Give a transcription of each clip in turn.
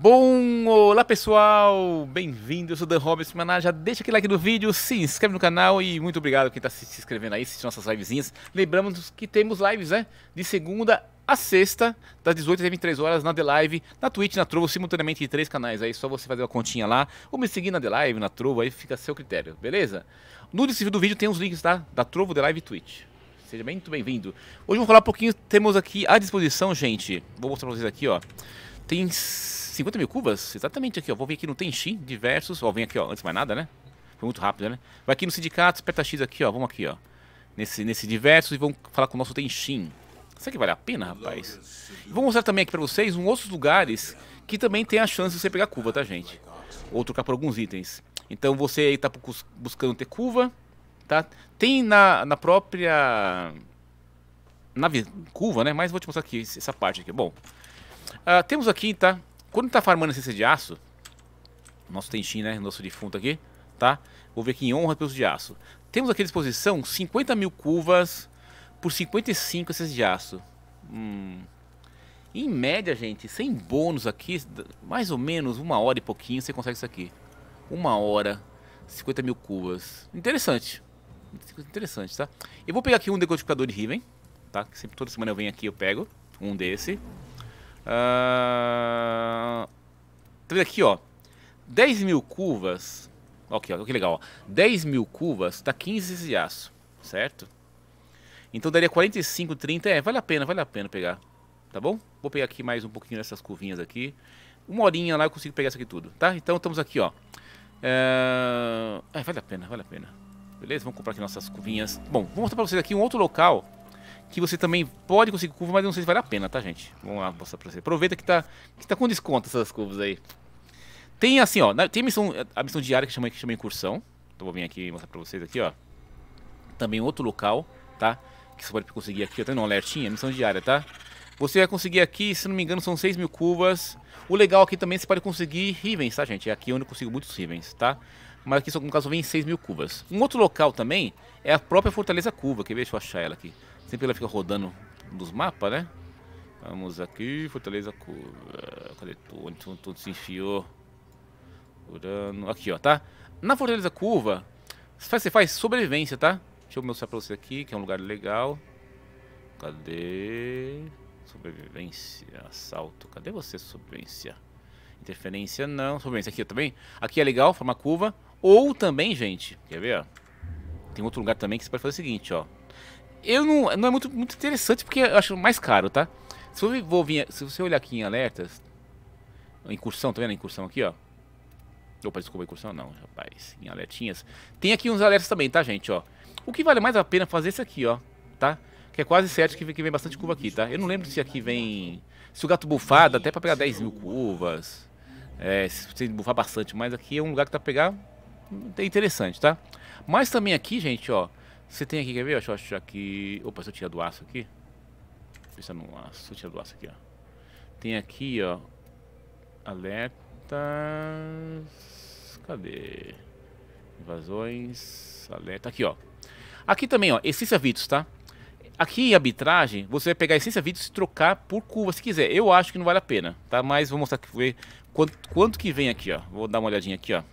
Bom, olá pessoal, bem-vindo, eu sou Dan Roberts, Maná, já deixa aquele like no vídeo, se inscreve no canal e muito obrigado a quem está se inscrevendo aí, assistindo nossas livezinhas. Lembramos que temos lives, né, de segunda a sexta, das 18 às 23 horas, na The Live, na Twitch, na Trovo, simultaneamente em três canais. Aí só você fazer uma continha lá, ou me seguir na The Live, na Trovo, aí fica a seu critério, beleza? No descrição do vídeo tem os links, tá? Da Trovo, The Live e Twitch. Seja muito bem-vindo. Hoje vou falar um pouquinho, temos aqui à disposição, gente, vou mostrar pra vocês aqui, ó. Tem 50 mil cubas, exatamente aqui, ó. Vou vir aqui no Tenxin, diversos. Ó, vem aqui, ó. Antes de mais nada, né? Foi muito rápido, né? Vai aqui no sindicato, aperta X aqui, ó. Vamos aqui, ó. Nesse, nesse diversos e vamos falar com o nosso Tenxin. Será que vale a pena, rapaz? E vou mostrar também aqui pra vocês um outros lugares que também tem a chance de você pegar cuva, tá, gente? Ou trocar por alguns itens. Então você aí tá buscando ter curva, tá? Tem na, na própria... Na curva, né? Mas vou te mostrar aqui essa parte aqui. Bom, uh, temos aqui, tá? Quando tá farmando essência de aço, nosso Tenshin, né? Nosso defunto aqui, tá? Vou ver aqui em honra pelos de aço. Temos aqui à disposição 50 mil cuvas por 55 essências de aço. Hum. Em média, gente, sem bônus aqui, mais ou menos uma hora e pouquinho você consegue isso aqui. Uma hora, 50 mil cuvas. Interessante. Interessante, tá? Eu vou pegar aqui um decodificador de Riven, tá? Que sempre, toda semana eu venho aqui eu pego um desse. Ah, tá vendo aqui, ó. 10 mil curvas. Ok, ó, que legal, ó. 10 mil curvas tá 15 de aço, certo? Então daria 45, 30. É, vale a pena, vale a pena pegar. Tá bom? Vou pegar aqui mais um pouquinho dessas curvinhas aqui. Uma horinha lá eu consigo pegar isso aqui tudo, tá? Então estamos aqui, ó. Ah, é... vale a pena, vale a pena. Beleza? Vamos comprar aqui nossas curvinhas. Bom, vou mostrar pra vocês aqui um outro local que você também pode conseguir curva, mas não sei se vale a pena, tá, gente? Vamos lá mostrar pra você. Aproveita que tá, que tá com desconto essas curvas aí. Tem assim, ó, tem missão, a missão diária que chama, que chama Incursão. Então vou vir aqui mostrar pra vocês aqui, ó. Também outro local, tá? Que você pode conseguir aqui, ó. tenho um alertinha, missão diária, tá? Você vai conseguir aqui, se não me engano, são 6 mil cubas. O legal aqui também, você pode conseguir rivens, tá, gente? Aqui é onde eu consigo muitos rivens, tá? Mas aqui, no caso, vem 6 mil cubas. Um outro local também é a própria Fortaleza Curva. Quer ver? Deixa eu achar ela aqui. Sempre ela fica rodando nos mapas, né? Vamos aqui, Fortaleza Curva. Cadê tu? Onde tu se enfiou? Aqui, ó, tá? Na Fortaleza Curva, você faz sobrevivência, tá? Deixa eu mostrar pra você aqui, que é um lugar legal. Cadê? Sobrevivência, assalto. Cadê você, sobrevivência? Interferência não. Sobrevivência aqui também. Aqui é legal, forma curva. Ou também, gente, quer ver? Ó? Tem outro lugar também que você pode fazer o seguinte, ó. Eu não, não é muito, muito interessante porque eu acho mais caro, tá? Se, eu vou vir, se você olhar aqui em alertas, incursão, tá vendo a incursão aqui, ó? Opa, desculpa, incursão não, rapaz. Em alertinhas. Tem aqui uns alertas também, tá, gente, ó? O que vale mais a pena fazer é esse isso aqui, ó, tá? que é quase certo que vem, que vem bastante curva aqui, tá? Eu não lembro se aqui vem... Se o gato bufar, dá até pra pegar 10 mil curvas. É, se você bufar bastante, mas aqui é um lugar que dá tá pra pegar... É interessante, tá? Mas também aqui, gente, ó... Você tem aqui, quer ver? Deixa eu achar aqui... Opa, se eu tirar do aço aqui... Deixa eu no aço. Se eu tirar do aço aqui, ó. Tem aqui, ó... Alertas... Cadê? Invasões... Alerta... Aqui, ó. Aqui também, ó. Essência Vitus, tá? Aqui em arbitragem, você vai pegar a essência vídeo e se trocar por curva se quiser. Eu acho que não vale a pena, tá? Mas vou mostrar ver quanto, quanto que vem aqui, ó. Vou dar uma olhadinha aqui, ó.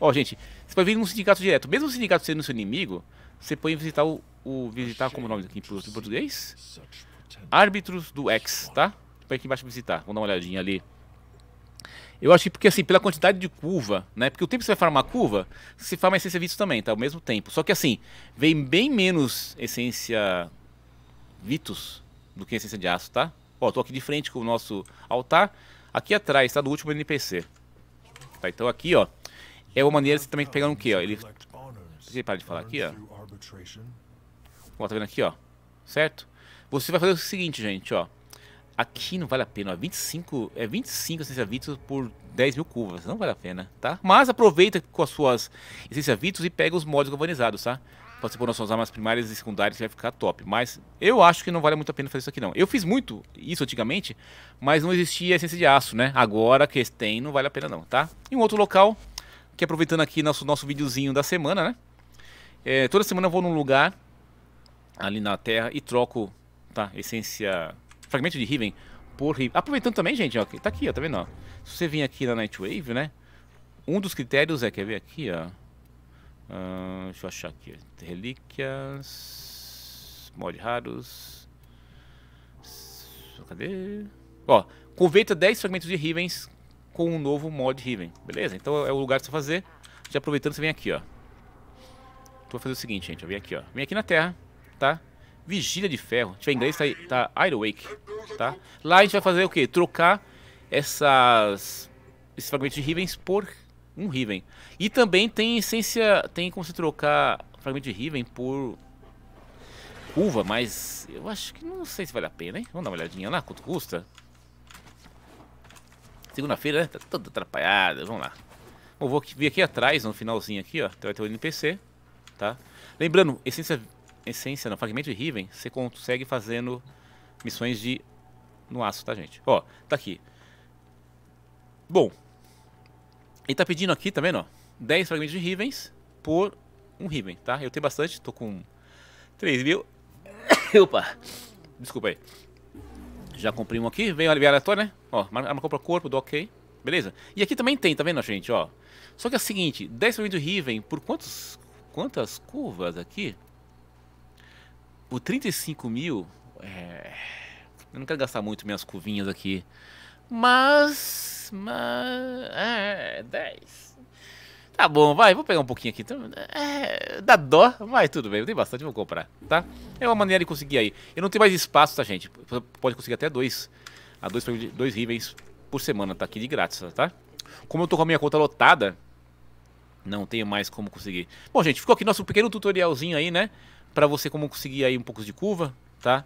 Ó, gente, você pode vir num sindicato direto. Mesmo o sindicato sendo seu inimigo, você pode visitar o... o visitar como é o nome aqui em português? Árbitros do X, tá? Põe aqui embaixo visitar. Vamos dar uma olhadinha ali. Eu acho que porque assim, pela quantidade de curva, né? Porque o tempo que você vai farmar curva, você farma essência vídeo também, tá? Ao mesmo tempo. Só que assim, vem bem menos essência Vitus do que Essência é de Aço, tá? Ó, tô aqui de frente com o nosso altar. Aqui atrás, tá? Do último NPC. Tá, então aqui, ó. É uma maneira de também pegar um quê, ó? Ele... Deixa eu parar de falar aqui, ó. Ó, tá vendo aqui, ó. Certo? Você vai fazer o seguinte, gente, ó. Aqui não vale a pena, ó. 25, é 25 essência Vitus por 10 mil curvas. Não vale a pena, tá? Mas aproveita com as suas essência Vitus e pega os mods galvanizados, tá? você pôr nas suas armas primárias e secundárias vai ficar top. Mas eu acho que não vale muito a pena fazer isso aqui não. Eu fiz muito isso antigamente, mas não existia essência de aço, né? Agora que tem, não vale a pena não, tá? E um outro local, que aproveitando aqui nosso, nosso videozinho da semana, né? É, toda semana eu vou num lugar ali na terra e troco, tá? Essência... Fragmento de Riven por Riven. Aproveitando também, gente, ó. Tá aqui, ó. Tá vendo, ó? Se você vir aqui na Nightwave, né? Um dos critérios é, quer ver aqui, ó ah, deixa eu achar aqui. Relíquias. Mod raros. Cadê? Ó, aproveita 10 fragmentos de Rivens com um novo mod Riven. Beleza? Então é o lugar pra você fazer. Já aproveitando, você vem aqui, ó. Então, vou fazer o seguinte, gente. Eu venho aqui, ó. Vem aqui na Terra, tá? Vigília de Ferro. Se tiver em inglês, tá, tá Iron Wake, tá? Lá a gente vai fazer o quê? Trocar essas... Esses fragmentos de Rivens por um Riven. E também tem essência. Tem como se trocar fragmento de Riven por curva, mas eu acho que não sei se vale a pena, hein? Vamos dar uma olhadinha lá, quanto custa? Segunda-feira, né? Tá toda atrapalhada, vamos lá. Bom, vou vir aqui atrás, no finalzinho aqui, ó. Vai ter o NPC, tá? Lembrando, essência, essência não, fragmento de Riven, você consegue fazendo missões de no aço, tá, gente? Ó, tá aqui. Bom, ele tá pedindo aqui, tá vendo? 10 fragmentos de Rivens por um Riven, tá? Eu tenho bastante, tô com 3 mil. Opa! Desculpa aí. Já comprei um aqui, veio aliviar aleatório, né? Ó, arma ah, compra corpo, do ok. Beleza? E aqui também tem, tá vendo, gente? Ó. Só que é o seguinte, 10 fragmentos de Riven por quantos, quantas curvas aqui? Por 35 mil... É... Eu não quero gastar muito minhas curvinhas aqui. Mas mas. É, 10. Tá bom, vai, vou pegar um pouquinho aqui. Então, é, dá dó, mas tudo bem, eu tenho bastante, vou comprar, tá? É uma maneira de conseguir aí. Eu não tenho mais espaço, tá, gente? Pode conseguir até dois. A dois, dois rivens por semana, tá aqui de grátis, tá? Como eu tô com a minha conta lotada, não tenho mais como conseguir. Bom, gente, ficou aqui nosso pequeno tutorialzinho aí, né? Pra você como conseguir aí um pouco de curva, tá?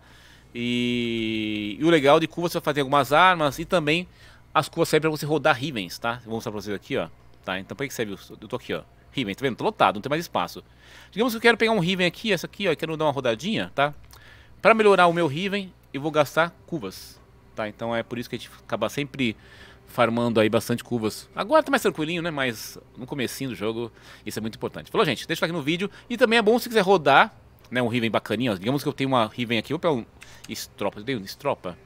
E, e o legal de curva é você vai fazer algumas armas e também as curvas servem para você rodar Rivens, tá? Vou mostrar para vocês aqui, ó. Tá, então para que serve? Eu tô aqui, ó. Riven, tá vendo? Tô lotado, não tem mais espaço. Digamos que eu quero pegar um Riven aqui, essa aqui, ó, quero dar uma rodadinha, tá? Para melhorar o meu Riven, eu vou gastar curvas, tá? Então é por isso que a gente acaba sempre farmando aí bastante curvas. Agora tá mais tranquilinho, né? Mas no comecinho do jogo, isso é muito importante. Falou, gente? Deixa o like no vídeo. E também é bom se quiser rodar, né, um Riven bacaninho, ó. Digamos que eu tenho uma Riven aqui, vou pegar é um Estropa, eu tenho um Estropa.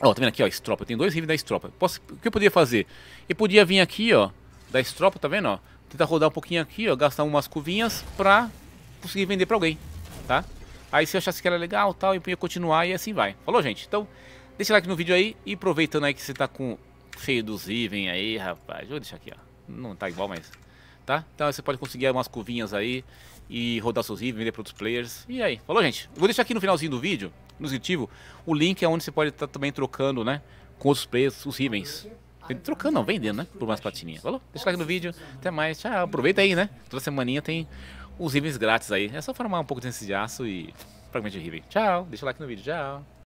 Ó, tá vendo aqui, ó, estropa. Tem dois rifles da estropa. Posso, o que eu podia fazer? Eu podia vir aqui, ó, da estropa, tá vendo, ó? Tentar rodar um pouquinho aqui, ó, gastar umas covinhas pra conseguir vender pra alguém, tá? Aí se eu achasse que era legal tal, eu podia continuar e assim vai. Falou, gente? Então, deixa o like no vídeo aí e aproveitando aí que você tá com feio dos rivem aí, rapaz. vou deixar aqui, ó. Não tá igual, mas... Tá? Então você pode conseguir umas covinhas aí e rodar seus rivem, vender pra outros players. E aí? Falou, gente? vou deixar aqui no finalzinho do vídeo no nutritivo. O link é onde você pode estar tá também trocando, né? Com os preços, os rivens. Trocando não, vendendo, né? Por umas patinhas. Falou? Deixa o like no vídeo. Até mais. Tchau. Aproveita aí, né? Toda semaninha tem os rivens grátis aí. É só formar um pouco de de aço e fragmento de riven. Tchau. Deixa o like no vídeo. Tchau.